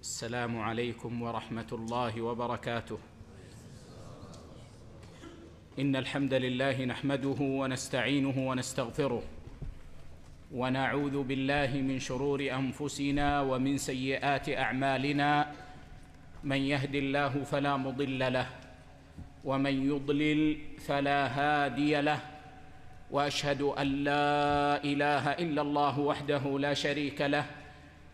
السلام عليكم ورحمه الله وبركاته ان الحمد لله نحمده ونستعينه ونستغفره ونعوذ بالله من شرور انفسنا ومن سيئات اعمالنا من يهد الله فلا مضل له ومن يضلل فلا هادي له واشهد ان لا اله الا الله وحده لا شريك له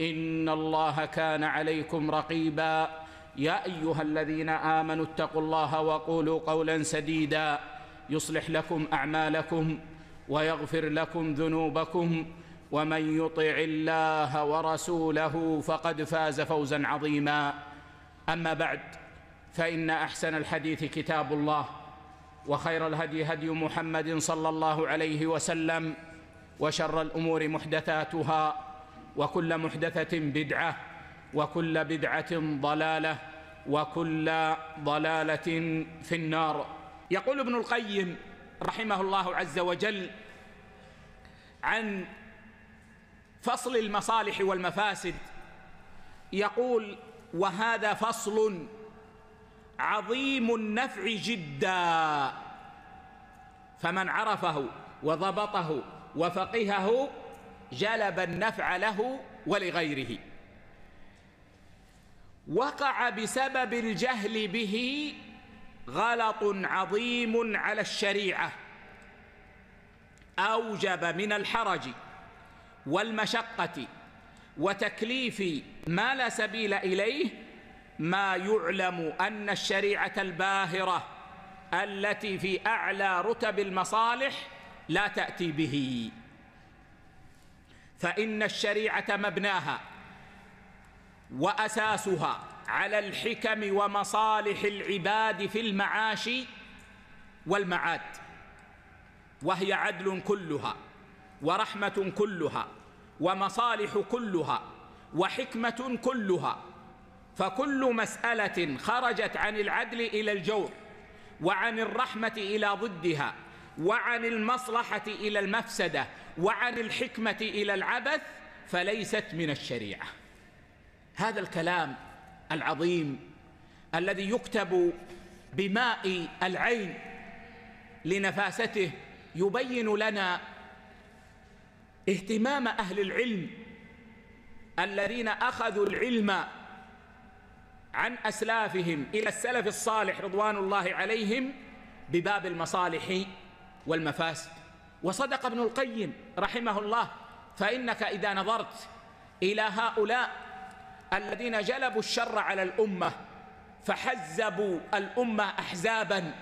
ان الله كان عليكم رقيبا يا ايها الذين امنوا اتقوا الله وقولوا قولا سديدا يصلح لكم اعمالكم ويغفر لكم ذنوبكم ومن يطع الله ورسوله فقد فاز فوزا عظيما اما بعد فان احسن الحديث كتاب الله وخير الهدي هدي محمد صلى الله عليه وسلم وشر الامور محدثاتها وكل محدثة بدعة وكل بدعة ضلالة وكل ضلالة في النار يقول ابن القيم رحمه الله عز وجل عن فصل المصالح والمفاسد يقول وهذا فصل عظيم النفع جدا فمن عرفه وضبطه وفقهه جلب النفع له ولغيره وقع بسبب الجهل به غلط عظيم على الشريعه اوجب من الحرج والمشقه وتكليف ما لا سبيل اليه ما يعلم ان الشريعه الباهره التي في اعلى رتب المصالح لا تاتي به فإن الشريعة مبناها وأساسها على الحكم ومصالح العباد في المعاش والمعاد وهي عدل كلها ورحمة كلها ومصالح كلها وحكمة كلها فكل مسألة خرجت عن العدل إلى الجور وعن الرحمة إلى ضدها وعن المصلحة إلى المفسدة وعن الحكمة إلى العبث فليست من الشريعة هذا الكلام العظيم الذي يكتب بماء العين لنفاسته يبين لنا اهتمام أهل العلم الذين أخذوا العلم عن أسلافهم إلى السلف الصالح رضوان الله عليهم بباب المصالح والمفاسد وصدق ابن القيم رحمه الله فإنك إذا نظرت إلى هؤلاء الذين جلبوا الشر على الأمة فحزبوا الأمة أحزابا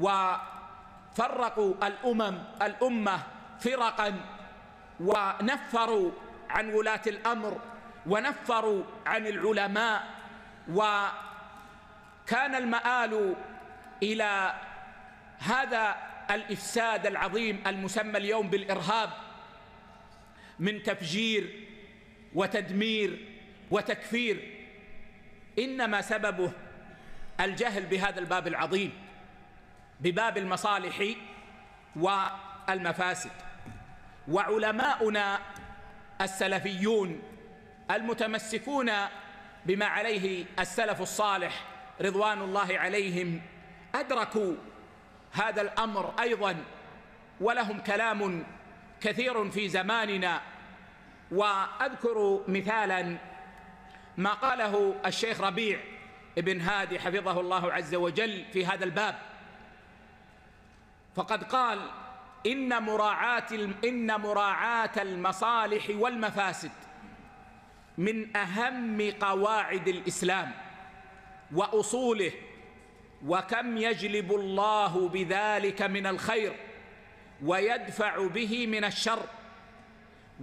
وفرقوا الأمم الأمة فرقا ونفروا عن ولاة الأمر ونفروا عن العلماء وكان المآل إلى هذا الإفساد العظيم المسمى اليوم بالإرهاب من تفجير وتدمير وتكفير إنما سببه الجهل بهذا الباب العظيم بباب المصالح والمفاسد وعلماؤنا السلفيون المتمسكون بما عليه السلف الصالح رضوان الله عليهم أدركوا هذا الامر ايضا ولهم كلام كثير في زماننا واذكر مثالا ما قاله الشيخ ربيع ابن هادي حفظه الله عز وجل في هذا الباب فقد قال ان مراعاة ان مراعاة المصالح والمفاسد من اهم قواعد الاسلام واصوله وكم يجلب الله بذلك من الخير ويدفع به من الشر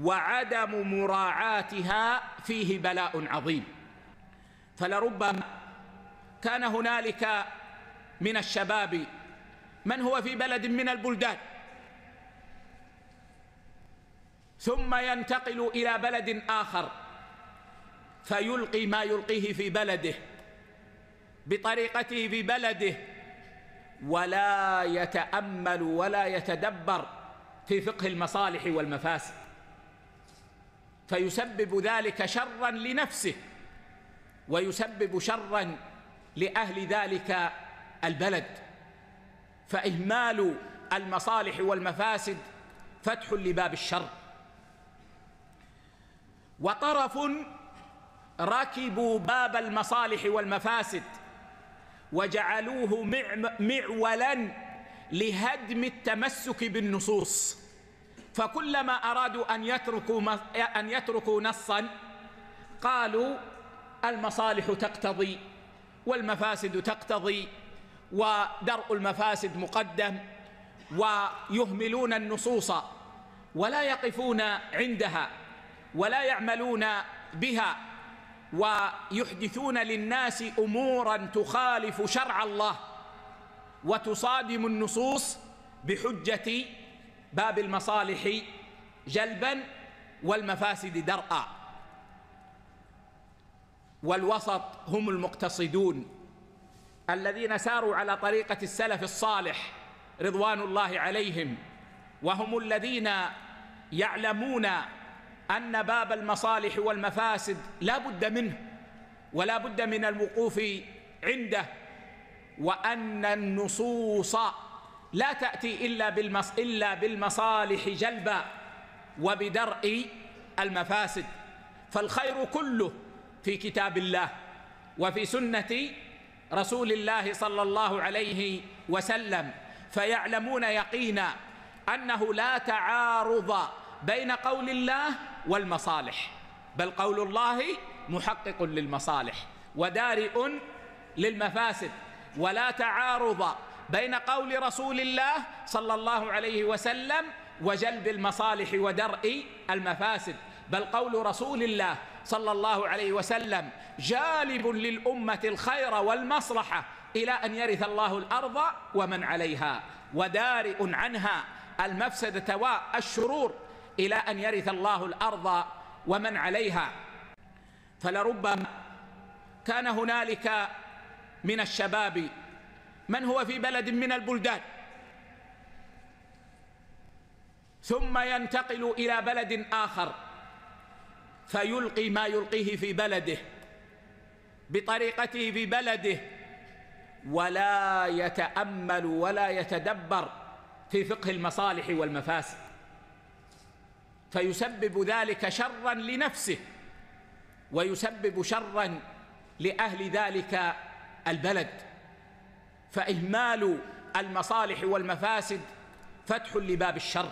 وعدم مراعاتها فيه بلاء عظيم فلربما كان هنالك من الشباب من هو في بلد من البلدان ثم ينتقل إلى بلد آخر فيلقي ما يلقيه في بلده بطريقته في بلده ولا يتامل ولا يتدبر في فقه المصالح والمفاسد فيسبب ذلك شرا لنفسه ويسبب شرا لاهل ذلك البلد فاهمال المصالح والمفاسد فتح لباب الشر وطرف ركبوا باب المصالح والمفاسد وجعلوه معولا لهدم التمسك بالنصوص فكلما أرادوا أن يتركوا, أن يتركوا نصا قالوا المصالح تقتضي والمفاسد تقتضي ودرء المفاسد مقدم ويهملون النصوص ولا يقفون عندها ولا يعملون بها ويحدثون للناس امورا تخالف شرع الله وتصادم النصوص بحجه باب المصالح جلبا والمفاسد درءا والوسط هم المقتصدون الذين ساروا على طريقه السلف الصالح رضوان الله عليهم وهم الذين يعلمون أن باب المصالح والمفاسد لا بد منه ولا بد من الوقوف عنده وأن النصوص لا تأتي إلا, بالمص إلا بالمصالح جلبا وبدرء المفاسد فالخير كله في كتاب الله وفي سنة رسول الله صلى الله عليه وسلم فيعلمون يقينا أنه لا تعارض بين قول الله والمصالح بل قول الله محقق للمصالح ودارئ للمفاسد ولا تعارض بين قول رسول الله صلى الله عليه وسلم وجلب المصالح ودرء المفاسد بل قول رسول الله صلى الله عليه وسلم جالب للأمة الخير والمصلحة إلى أن يرث الله الأرض ومن عليها ودارئ عنها المفسدة والشرور إلى أن يرث الله الأرض ومن عليها فلربما كان هنالك من الشباب من هو في بلد من البلدان ثم ينتقل إلى بلد آخر فيلقي ما يلقيه في بلده بطريقته في بلده ولا يتأمل ولا يتدبر في فقه المصالح والمفاسد فيسبب ذلك شرا لنفسه ويسبب شرا لأهل ذلك البلد فإهمال المصالح والمفاسد فتح لباب الشر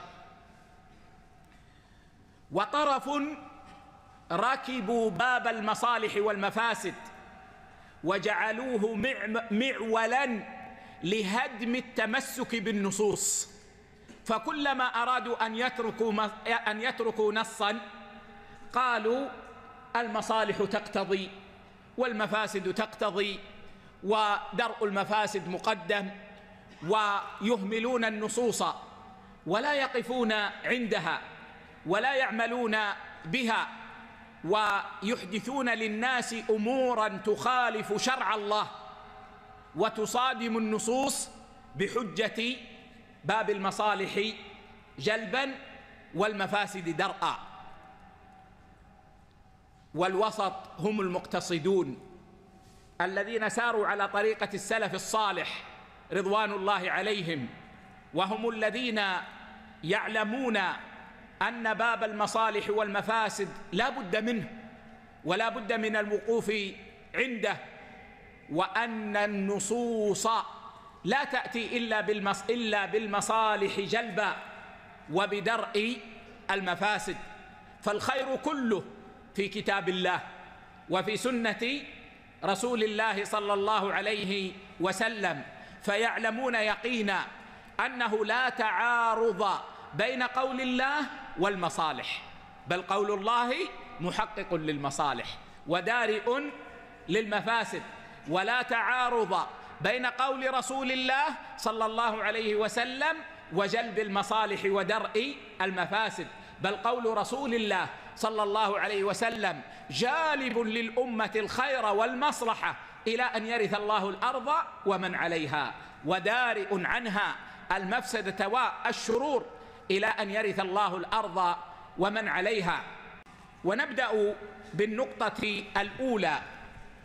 وطرف ركبوا باب المصالح والمفاسد وجعلوه معولا لهدم التمسك بالنصوص فكلما أرادوا أن يتركوا, أن يتركوا نصا قالوا المصالح تقتضي والمفاسد تقتضي ودرء المفاسد مقدم ويهملون النصوص ولا يقفون عندها ولا يعملون بها ويحدثون للناس امورا تخالف شرع الله وتصادم النصوص بحجه باب المصالح جلبا والمفاسد درءا والوسط هم المقتصدون الذين ساروا على طريقة السلف الصالح رضوان الله عليهم وهم الذين يعلمون أن باب المصالح والمفاسد لا بد منه ولا بد من الوقوف عنده وأن النصوص لا تأتي إلا, بالمص إلا بالمصالح جلبا وبدرء المفاسد فالخير كله في كتاب الله وفي سنة رسول الله صلى الله عليه وسلم فيعلمون يقينا أنه لا تعارض بين قول الله والمصالح بل قول الله محقق للمصالح ودارئ للمفاسد ولا تعارض بين قول رسول الله صلى الله عليه وسلم وجلب المصالح ودرء المفاسد بل قول رسول الله صلى الله عليه وسلم جالب للأمة الخير والمصلحة إلى أن يرث الله الأرض ومن عليها ودارئ عنها المفسدة والشرور إلى أن يرث الله الأرض ومن عليها ونبدأ بالنقطة الأولى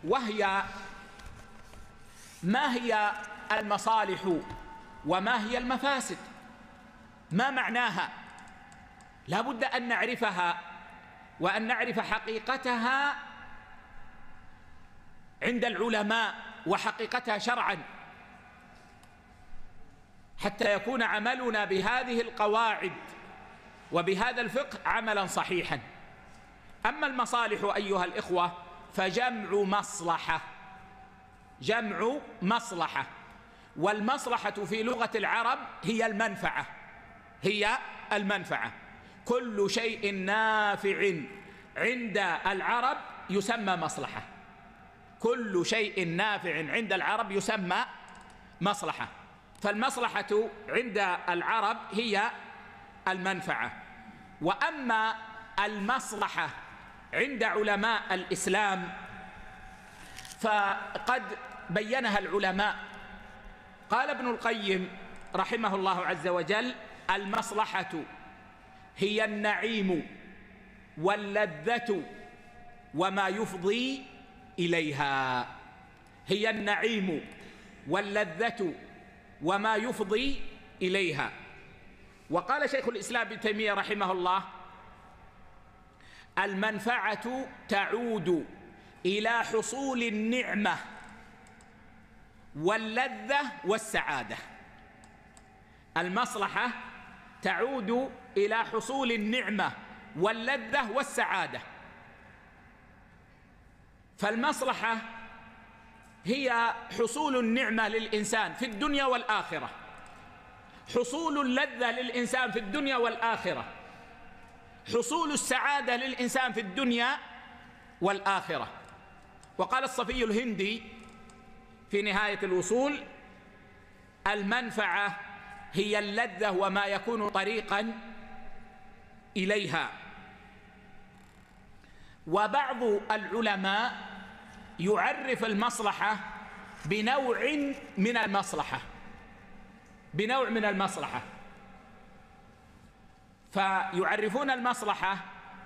وهي ما هي المصالح وما هي المفاسد ما معناها لا بد أن نعرفها وأن نعرف حقيقتها عند العلماء وحقيقتها شرعا حتى يكون عملنا بهذه القواعد وبهذا الفقه عملا صحيحا أما المصالح أيها الإخوة فجمع مصلحة جمع مصلحة والمصلحة في لغة العرب هي المنفعة هي المنفعة كل شيء نافع عند العرب يسمى مصلحة كل شيء نافع عند العرب يسمى مصلحة فالمصلحة عند العرب هي المنفعة وأما المصلحة عند علماء الإسلام فقد بينها العلماء قال ابن القيم رحمه الله عز وجل المصلحة هي النعيم واللذة وما يفضي إليها هي النعيم واللذة وما يفضي إليها وقال شيخ الإسلام ابن تيمية رحمه الله المنفعة تعود إلى حصول النعمة واللذة والسعادة المصلحة تعود إلى حصول النعمة واللذة والسعادة فالمصلحة هي حصول النعمة للإنسان في الدنيا والآخرة حصول اللذة للإنسان في الدنيا والآخرة حصول السعادة للإنسان في الدنيا والآخرة وقال الصفي الهندي في نهاية الوصول المنفعة هي اللذة وما يكون طريقا إليها وبعض العلماء يعرف المصلحة بنوع من المصلحة بنوع من المصلحة فيعرفون المصلحة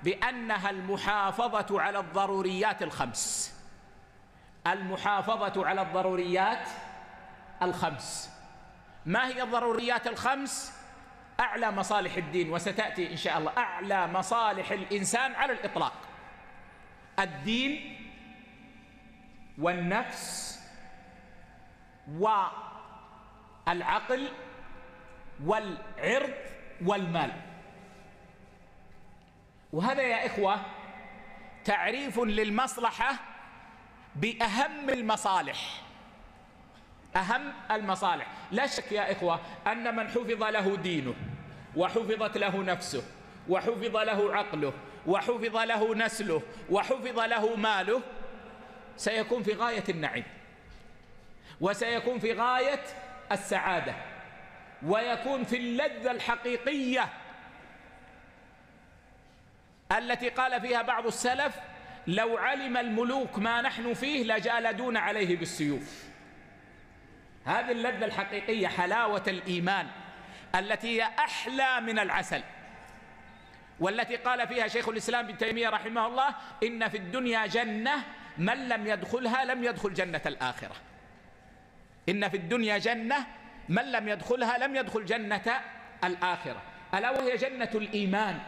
بأنها المحافظة على الضروريات الخمس المحافظة على الضروريات الخمس ما هي الضروريات الخمس أعلى مصالح الدين وستأتي إن شاء الله أعلى مصالح الإنسان على الإطلاق الدين والنفس والعقل والعرض والمال وهذا يا إخوة تعريف للمصلحة باهم المصالح اهم المصالح لا شك يا اخوه ان من حفظ له دينه وحفظت له نفسه وحفظ له عقله وحفظ له نسله وحفظ له ماله سيكون في غايه النعيم وسيكون في غايه السعاده ويكون في اللذه الحقيقيه التي قال فيها بعض السلف لو علم الملوك ما نحن فيه لجالدونا عليه بالسيوف هذه اللذة الحقيقية حلاوة الإيمان التي هي أحلى من العسل والتي قال فيها شيخ الإسلام ابن تيمية رحمه الله إن في الدنيا جنة من لم يدخلها لم يدخل جنة الآخرة إن في الدنيا جنة من لم يدخلها لم يدخل جنة الآخرة ألا وهي جنة الإيمان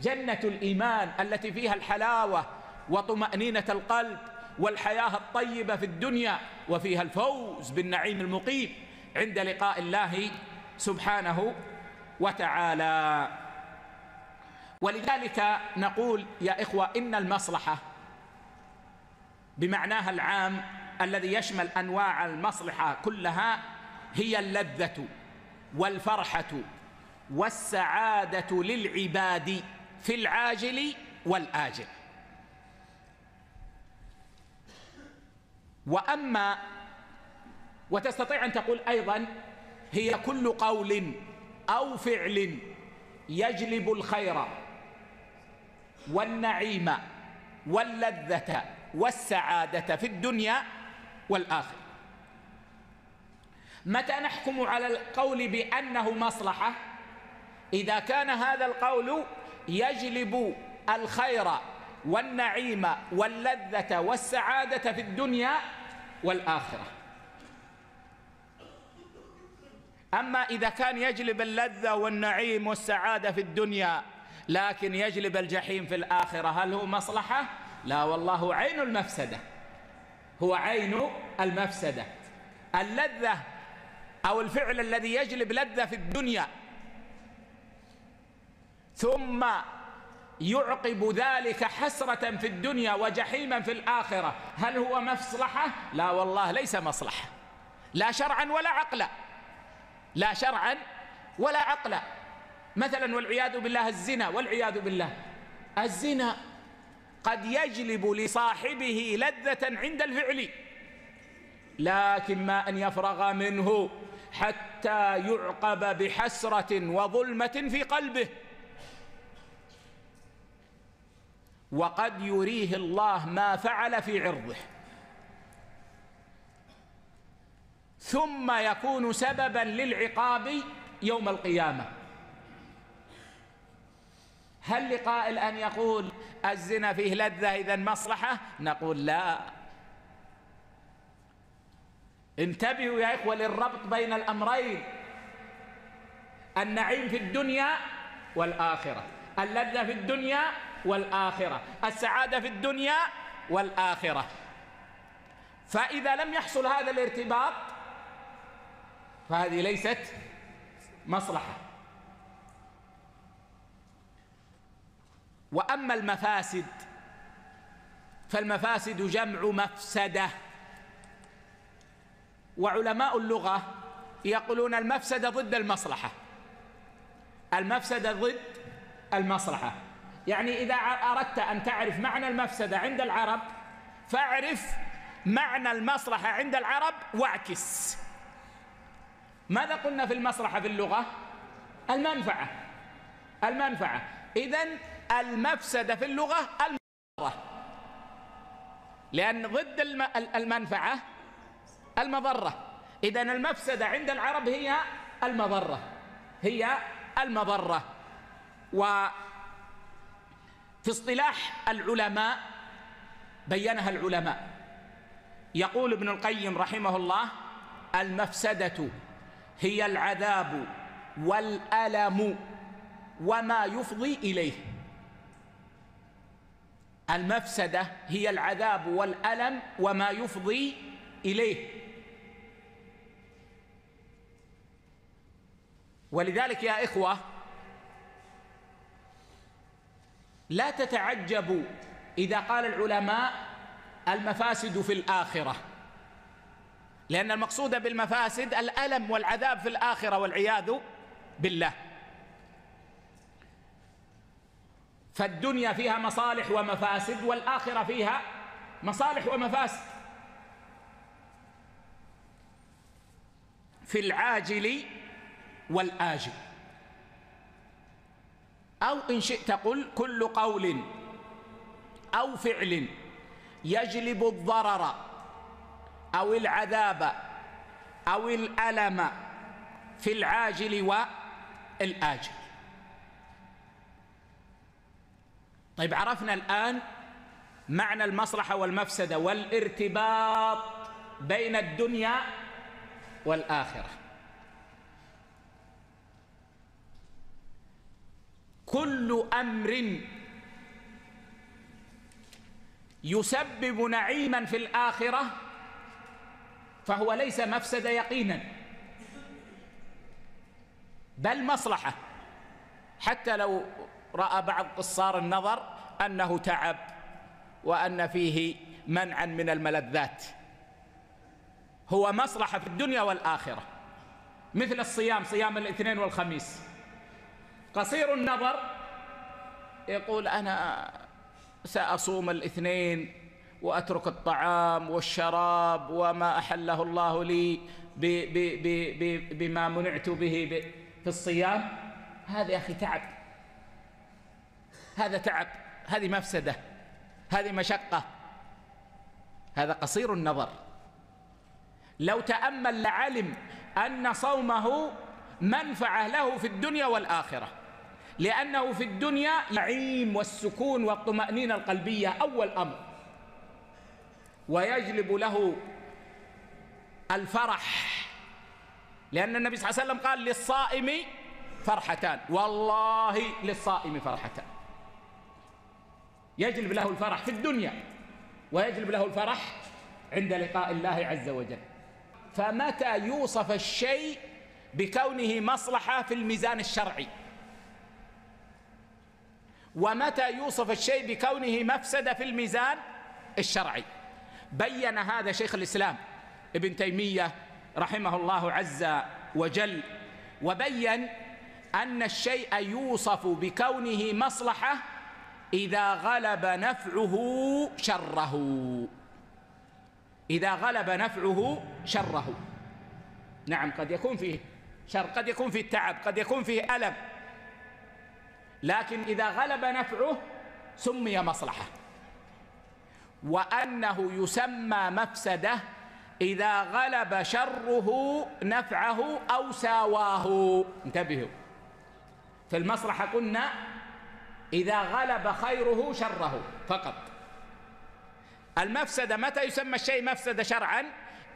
جنة الإيمان التي فيها الحلاوة وطمأنينة القلب والحياة الطيبة في الدنيا وفيها الفوز بالنعيم المقيم عند لقاء الله سبحانه وتعالى ولذلك نقول يا إخوة إن المصلحة بمعناها العام الذي يشمل أنواع المصلحة كلها هي اللذة والفرحة والسعادة للعباد في العاجل والآجل وأما وتستطيع أن تقول أيضا هي كل قول أو فعل يجلب الخير والنعيم واللذة والسعادة في الدنيا والآخرة متى نحكم على القول بأنه مصلحة إذا كان هذا القول يجلب الخير والنعيم واللذة والسعادة في الدنيا والآخرة أما إذا كان يجلب اللذة والنعيم والسعادة في الدنيا لكن يجلب الجحيم في الآخرة هل هو مصلحة؟ لا والله عين المفسدة هو عين المفسدة اللذة أو الفعل الذي يجلب لذة في الدنيا ثم يعقب ذلك حسرة في الدنيا وجحيما في الآخرة هل هو مصلحة؟ لا والله ليس مصلحة لا شرعا ولا عقلا لا شرعا ولا عقلا مثلا والعياذ بالله الزنا والعياذ بالله الزنا قد يجلب لصاحبه لذة عند الفعل لكن ما أن يفرغ منه حتى يعقب بحسرة وظلمة في قلبه وقد يريه الله ما فعل في عرضه ثم يكون سببا للعقاب يوم القيامه هل لقائل ان يقول الزنا فيه لذه اذا مصلحه نقول لا انتبهوا يا اخوه للربط بين الامرين النعيم في الدنيا والاخره اللذه في الدنيا والآخرة السعادة في الدنيا والآخرة فإذا لم يحصل هذا الارتباط فهذه ليست مصلحة وأما المفاسد فالمفاسد جمع مفسدة وعلماء اللغة يقولون المفسدة ضد المصلحة المفسدة ضد المصلحة يعني إذا أردت أن تعرف معنى المفسدة عند العرب فاعرف معنى المصلحة عند العرب واعكس ماذا قلنا في المصلحة في اللغة المنفعة المنفعة إذا المفسدة في اللغة المضرة لأن ضد المنفعة المضرة إذا المفسدة عند العرب هي المضرة هي المضرة و في اصطلاح العلماء بينها العلماء يقول ابن القيم رحمه الله المفسدة هي العذاب والألم وما يفضي إليه المفسدة هي العذاب والألم وما يفضي إليه ولذلك يا إخوة لا تتعجبوا إذا قال العلماء المفاسد في الآخرة لأن المقصود بالمفاسد الألم والعذاب في الآخرة والعياذ بالله فالدنيا فيها مصالح ومفاسد والآخرة فيها مصالح ومفاسد في العاجل والآجل أو إن شئت قل كل قول أو فعل يجلب الضرر أو العذاب أو الألم في العاجل والآجل طيب عرفنا الآن معنى المصلحة والمفسدة والارتباط بين الدنيا والآخرة كل أمر يسبب نعيما في الآخرة فهو ليس مفسد يقينا بل مصلحة حتى لو رأى بعض قصار النظر أنه تعب وأن فيه منعا من الملذات هو مصلحة في الدنيا والآخرة مثل الصيام صيام الاثنين والخميس قصير النظر يقول أنا سأصوم الاثنين وأترك الطعام والشراب وما أحله الله لي بـ بـ بـ بما منعت به في الصيام هذا يا أخي تعب هذا تعب هذه مفسدة هذه مشقة هذا قصير النظر لو تأمل لعلم أن صومه منفعة له في الدنيا والآخرة لأنه في الدنيا النعيم والسكون والطمأنينة القلبية أول أمر ويجلب له الفرح لأن النبي صلى الله عليه وسلم قال للصائم فرحتان والله للصائم فرحتان يجلب له الفرح في الدنيا ويجلب له الفرح عند لقاء الله عز وجل فمتى يوصف الشيء بكونه مصلحة في الميزان الشرعي ومتى يوصف الشيء بكونه مفسدة في الميزان الشرعي بين هذا شيخ الإسلام ابن تيمية رحمه الله عز وجل وبين أن الشيء يوصف بكونه مصلحة إذا غلب نفعه شره إذا غلب نفعه شره نعم قد يكون فيه شر قد يكون فيه تعب قد يكون فيه ألم لكن إذا غلب نفعه سمي مصلحة وأنه يسمى مفسدة إذا غلب شره نفعه أو ساواه انتبهوا في المصلحة قلنا إذا غلب خيره شره فقط المفسدة متى يسمى الشيء مفسدة شرعا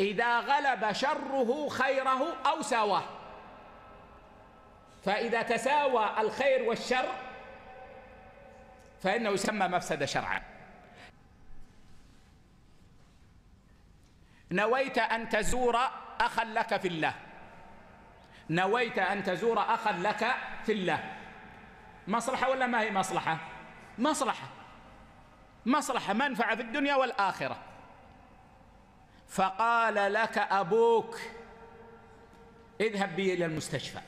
إذا غلب شره خيره أو ساواه فإذا تساوى الخير والشر فإنه يسمى مفسدة شرعا نويت أن تزور أخا لك في الله نويت أن تزور أخا لك في الله مصلحة ولا ما هي مصلحة مصلحة مصلحة منفعة في الدنيا والآخرة فقال لك أبوك اذهب بي إلى المستشفى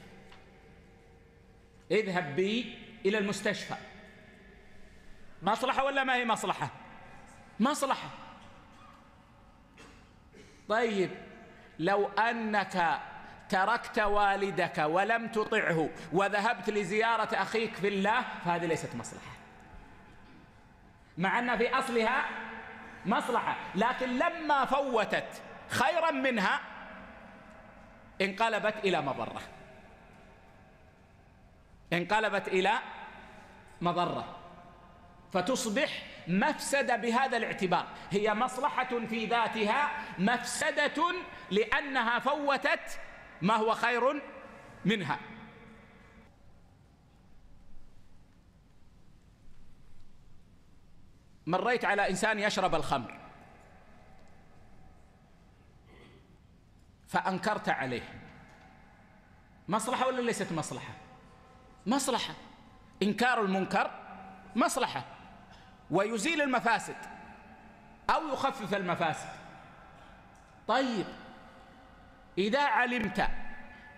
اذهب بي إلى المستشفى مصلحة ولا ما هي مصلحة مصلحة طيب لو أنك تركت والدك ولم تطعه وذهبت لزيارة أخيك في الله فهذه ليست مصلحة مع أن في أصلها مصلحة لكن لما فوتت خيرا منها انقلبت إلى مضره انقلبت إلى مضرة فتصبح مفسدة بهذا الاعتبار هي مصلحة في ذاتها مفسدة لأنها فوتت ما هو خير منها مريت على إنسان يشرب الخمر فأنكرت عليه مصلحة ولا ليست مصلحة؟ مصلحة إنكار المنكر مصلحة ويزيل المفاسد أو يخفف المفاسد طيب إذا علمت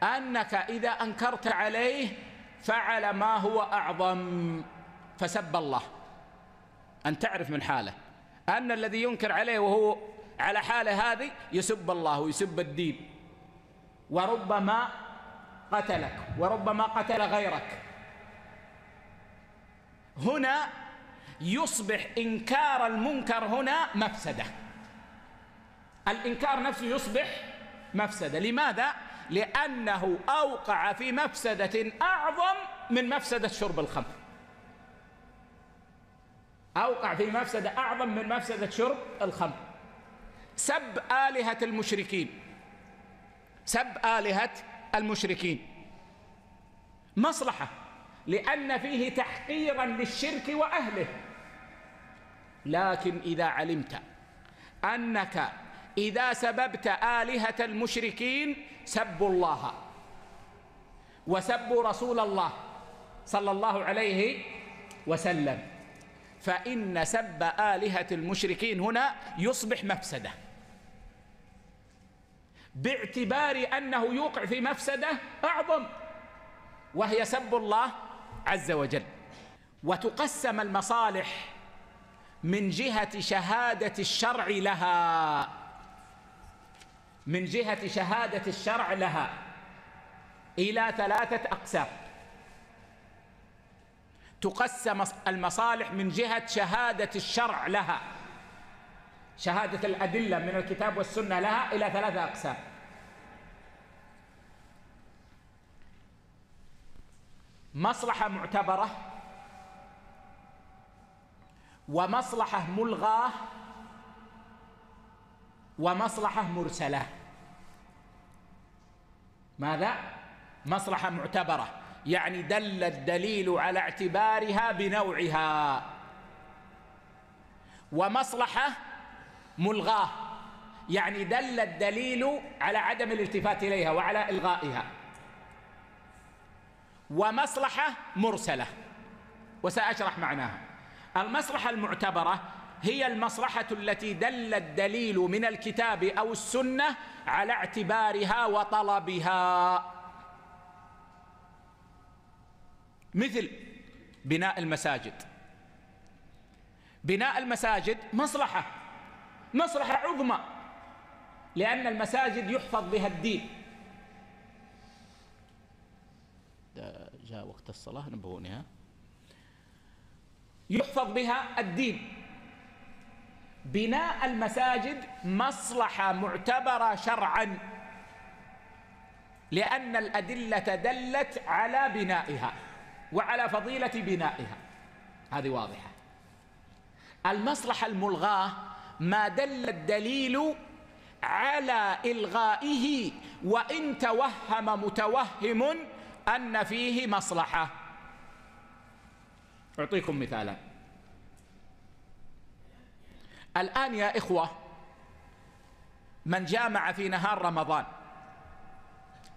أنك إذا أنكرت عليه فعل ما هو أعظم فسب الله أن تعرف من حاله أن الذي ينكر عليه وهو على حاله هذه يسب الله ويسب الدين وربما قتلك وربما قتل غيرك هنا يصبح انكار المنكر هنا مفسده الانكار نفسه يصبح مفسده لماذا لانه اوقع في مفسده اعظم من مفسده شرب الخمر اوقع في مفسده اعظم من مفسده شرب الخمر سب الهه المشركين سب الهه المشركين مصلحة لأن فيه تحقيرا للشرك وأهله لكن إذا علمت أنك إذا سببت آلهة المشركين سبوا الله وسبوا رسول الله صلى الله عليه وسلم فإن سب آلهة المشركين هنا يصبح مفسده باعتبار أنه يوقع في مفسدة أعظم وهي سب الله عز وجل وتقسم المصالح من جهة شهادة الشرع لها من جهة شهادة الشرع لها إلى ثلاثة أقسام تقسم المصالح من جهة شهادة الشرع لها شهادة الأدلة من الكتاب والسنة لها إلى ثلاثة أقسام مصلحة معتبرة ومصلحة ملغاة ومصلحة مرسلة ماذا؟ مصلحة معتبرة يعني دل الدليل على اعتبارها بنوعها ومصلحة ملغاه يعني دل الدليل على عدم الالتفات إليها وعلى إلغائها ومصلحة مرسلة وسأشرح معناها المصلحة المعتبرة هي المصلحة التي دل الدليل من الكتاب أو السنة على اعتبارها وطلبها مثل بناء المساجد بناء المساجد مصلحة مصلحة عظمى لأن المساجد يحفظ بها الدين جاء وقت الصلاة نبهوني ها يحفظ بها الدين بناء المساجد مصلحة معتبرة شرعا لأن الأدلة دلت على بنائها وعلى فضيلة بنائها هذه واضحة المصلحة الملغاة ما دل الدليل على إلغائه وإن توهم متوهم أن فيه مصلحة أعطيكم مثالا الآن يا إخوة من جامع في نهار رمضان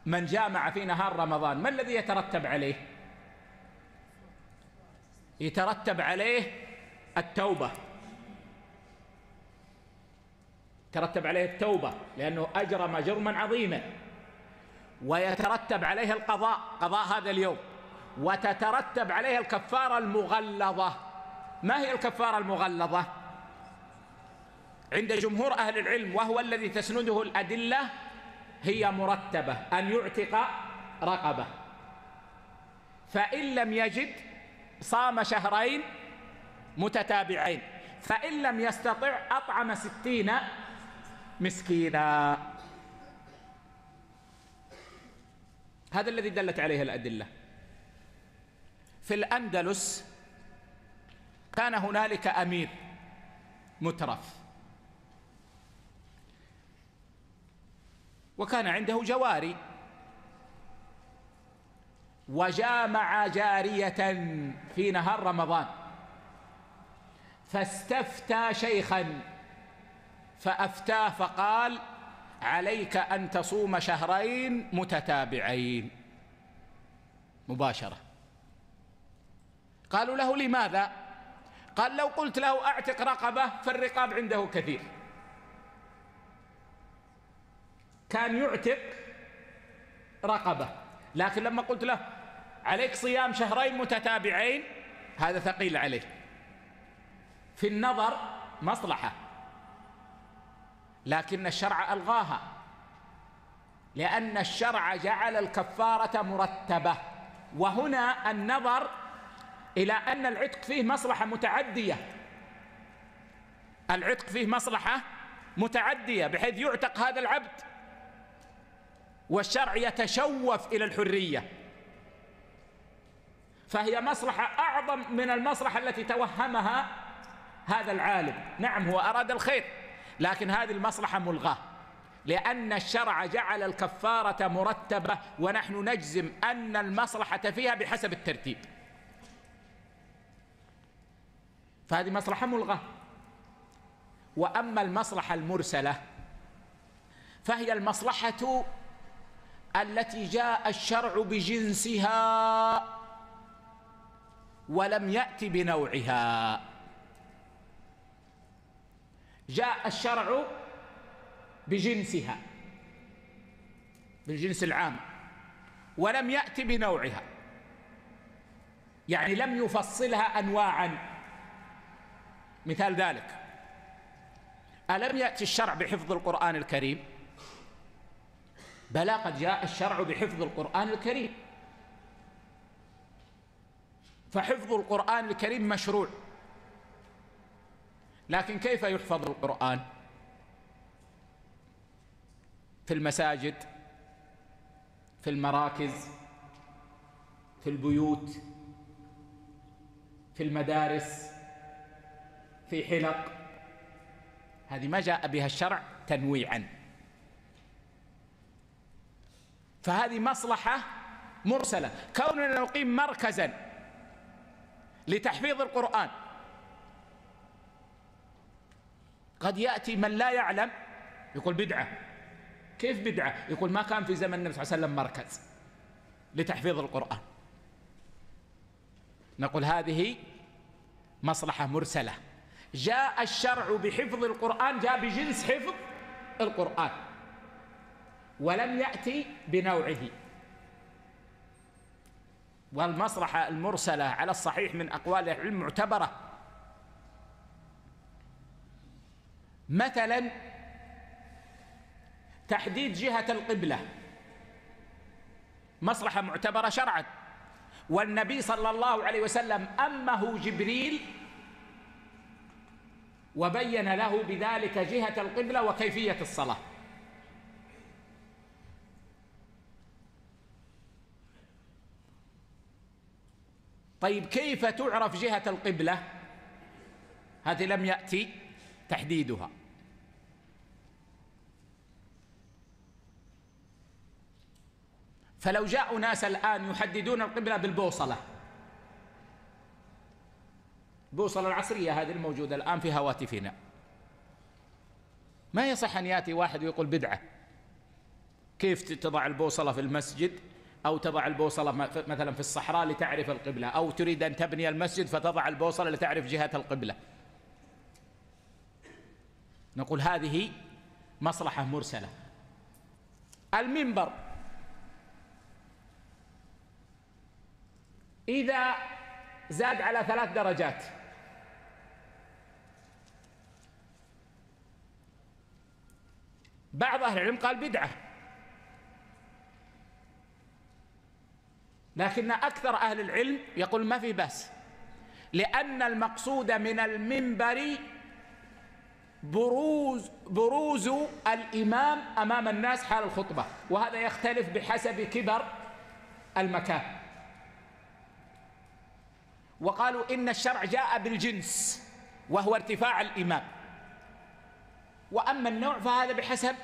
من جامع في نهار رمضان ما الذي يترتب عليه يترتب عليه التوبة ترتب عليه التوبة لأنه أجرم جرما عظيما ويترتب عليه القضاء قضاء هذا اليوم وتترتب عليه الكفارة المغلظة ما هي الكفارة المغلظة؟ عند جمهور أهل العلم وهو الذي تسنده الأدلة هي مرتبة أن يعتق رقبة فإن لم يجد صام شهرين متتابعين فإن لم يستطع أطعم ستين مسكينا هذا الذي دلت عليه الأدلة في الأندلس كان هنالك أمير مترف وكان عنده جواري وجامع جارية في نهار رمضان فاستفتى شيخا فأفتاه فقال عليك أن تصوم شهرين متتابعين مباشرة قالوا له لماذا قال لو قلت له أعتق رقبة فالرقاب عنده كثير كان يعتق رقبة لكن لما قلت له عليك صيام شهرين متتابعين هذا ثقيل عليه في النظر مصلحة لكن الشرع الغاها لان الشرع جعل الكفاره مرتبه وهنا النظر الى ان العتق فيه مصلحه متعديه العتق فيه مصلحه متعديه بحيث يعتق هذا العبد والشرع يتشوف الى الحريه فهي مصلحه اعظم من المصلحه التي توهمها هذا العالم نعم هو اراد الخير لكن هذه المصلحة ملغاة لأن الشرع جعل الكفارة مرتبة ونحن نجزم أن المصلحة فيها بحسب الترتيب فهذه مصلحة ملغاة وأما المصلحة المرسلة فهي المصلحة التي جاء الشرع بجنسها ولم يأت بنوعها جاء الشرع بجنسها بالجنس العام ولم يأتي بنوعها يعني لم يفصلها أنواعا مثال ذلك ألم يأتي الشرع بحفظ القرآن الكريم بلى قد جاء الشرع بحفظ القرآن الكريم فحفظ القرآن الكريم مشروع لكن كيف يحفظ القرآن في المساجد في المراكز في البيوت في المدارس في حلق هذه ما جاء بها الشرع تنويعا فهذه مصلحة مرسلة كوننا نقيم مركزا لتحفيظ القرآن قد يأتي من لا يعلم يقول بدعة كيف بدعة يقول ما كان في زمن النبي صلى الله عليه وسلم مركز لتحفيظ القرآن نقول هذه مصلحة مرسلة جاء الشرع بحفظ القرآن جاء بجنس حفظ القرآن ولم يأتي بنوعه والمصلحة المرسلة على الصحيح من أقوال العلم معتبرة مثلا تحديد جهة القبلة مصلحة معتبرة شرعا والنبي صلى الله عليه وسلم أمه جبريل وبين له بذلك جهة القبلة وكيفية الصلاة طيب كيف تعرف جهة القبلة هذه لم يأتي تحديدها فلو جاءوا ناس الآن يحددون القبلة بالبوصلة البوصلة العصرية هذه الموجودة الآن في هواتفنا ما يصح أن يأتي واحد ويقول بدعة كيف تضع البوصلة في المسجد أو تضع البوصلة مثلا في الصحراء لتعرف القبلة أو تريد أن تبني المسجد فتضع البوصلة لتعرف جهة القبلة نقول هذه مصلحة مرسلة المنبر إذا زاد على ثلاث درجات بعض أهل العلم قال بدعة لكن أكثر أهل العلم يقول ما في بأس لأن المقصود من المنبر بروز بروز الإمام أمام الناس حال الخطبة وهذا يختلف بحسب كبر المكان وقالوا إن الشرع جاء بالجنس وهو ارتفاع الإمام وأما النوع فهذا بحسب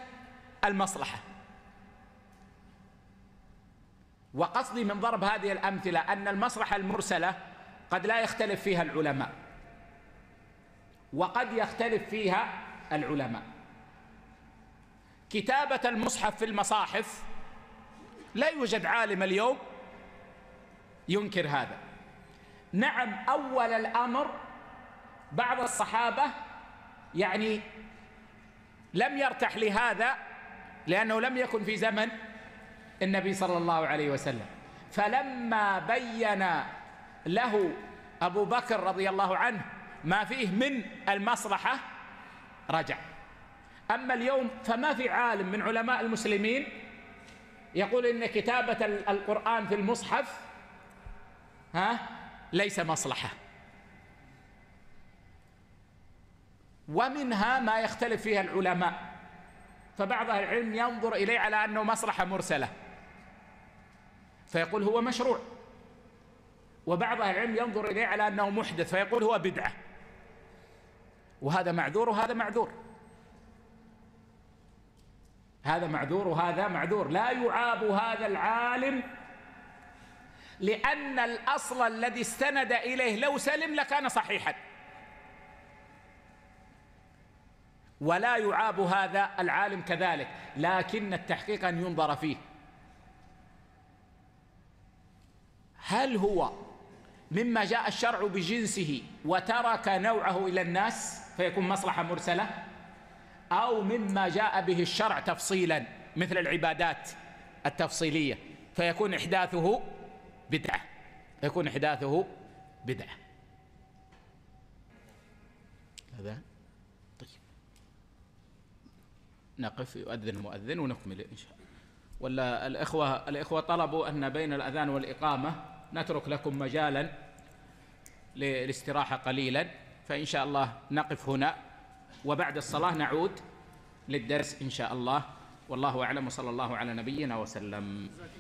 المصلحة وقصدي من ضرب هذه الأمثلة أن المصلحة المرسلة قد لا يختلف فيها العلماء وقد يختلف فيها العلماء كتابة المصحف في المصاحف لا يوجد عالم اليوم ينكر هذا نعم أول الأمر بعض الصحابة يعني لم يرتح لهذا لأنه لم يكن في زمن النبي صلى الله عليه وسلم فلما بين له أبو بكر رضي الله عنه ما فيه من المصلحة رجع أما اليوم فما في عالم من علماء المسلمين يقول إن كتابة القرآن في المصحف ها ليس مصلحة ومنها ما يختلف فيها العلماء فبعض أهل العلم ينظر إليه على أنه مصلحة مرسلة فيقول هو مشروع وبعض أهل العلم ينظر إليه على أنه محدث فيقول هو بدعة وهذا معذور وهذا معذور هذا معذور وهذا معذور لا يعاب هذا العالم لأن الأصل الذي استند إليه لو سلم لكان صحيحا ولا يعاب هذا العالم كذلك لكن التحقيق أن ينظر فيه هل هو مما جاء الشرع بجنسه وترك نوعه إلى الناس؟ فيكون مصلحة مرسلة أو مما جاء به الشرع تفصيلا مثل العبادات التفصيلية فيكون إحداثه بدعة يكون إحداثه بدعة هذا طيب نقف يؤذن المؤذن ونكمل إن شاء الله ولا الإخوة الإخوة طلبوا أن بين الأذان والإقامة نترك لكم مجالا للاستراحة قليلا فإن شاء الله نقف هنا وبعد الصلاة نعود للدرس إن شاء الله والله أعلم وصلى الله على نبينا وسلم